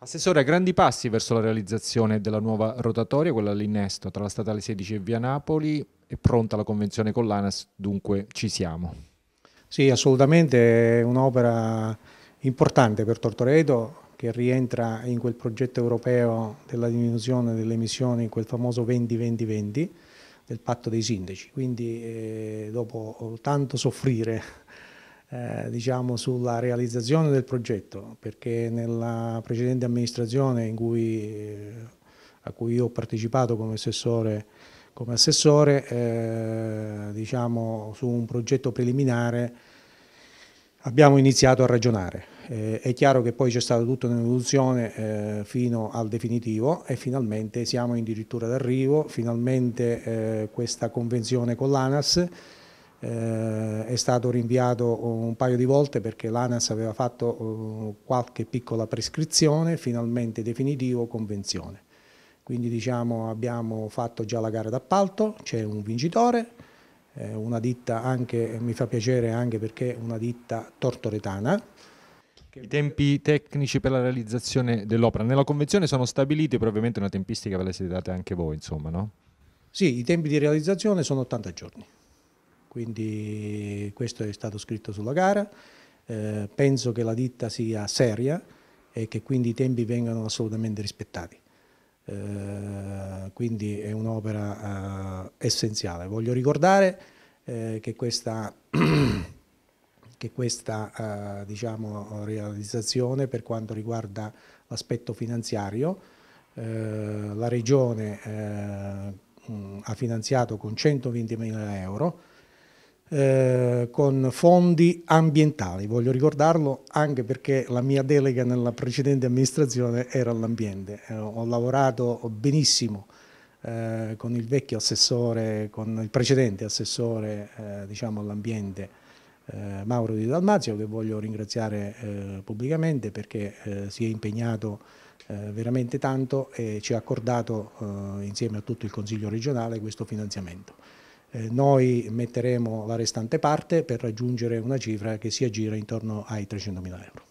Assessore, a grandi passi verso la realizzazione della nuova rotatoria, quella all'innesto tra la statale 16 e via Napoli, è pronta la convenzione con l'ANAS, dunque ci siamo. Sì, assolutamente, è un'opera importante per Tortoreto che rientra in quel progetto europeo della diminuzione delle emissioni, quel famoso 20-20-20 del patto dei sindaci. Quindi eh, dopo tanto soffrire eh, diciamo, sulla realizzazione del progetto, perché nella precedente amministrazione cui, eh, a cui io ho partecipato come assessore, come assessore eh, diciamo, su un progetto preliminare abbiamo iniziato a ragionare. Eh, è chiaro che poi c'è stata tutta un'evoluzione eh, fino al definitivo e finalmente siamo addirittura d'arrivo, finalmente eh, questa convenzione con l'ANAS eh, è stato rinviato uh, un paio di volte perché l'ANAS aveva fatto eh, qualche piccola prescrizione, finalmente definitivo convenzione. Quindi diciamo, abbiamo fatto già la gara d'appalto, c'è un vincitore, eh, una ditta anche, mi fa piacere anche perché è una ditta tortoretana, i tempi tecnici per la realizzazione dell'opera nella convenzione sono stabiliti, probabilmente una tempistica ve la siete date anche voi, insomma, no? Sì, i tempi di realizzazione sono 80 giorni. Quindi questo è stato scritto sulla gara, eh, penso che la ditta sia seria e che quindi i tempi vengano assolutamente rispettati. Eh, quindi è un'opera eh, essenziale. Voglio ricordare eh, che questa, che questa eh, diciamo, realizzazione per quanto riguarda l'aspetto finanziario, eh, la Regione ha finanziato con 120.000 euro eh, con fondi ambientali, voglio ricordarlo anche perché la mia delega nella precedente amministrazione era all'ambiente, eh, ho lavorato benissimo eh, con il vecchio assessore, con il precedente assessore eh, diciamo all'ambiente eh, Mauro Di Dalmazio che voglio ringraziare pubblicamente perché si è impegnato veramente tanto e ci ha accordato insieme a tutto il Consiglio regionale questo finanziamento. Eh, noi metteremo la restante parte per raggiungere una cifra che si aggira intorno ai 300.000 euro.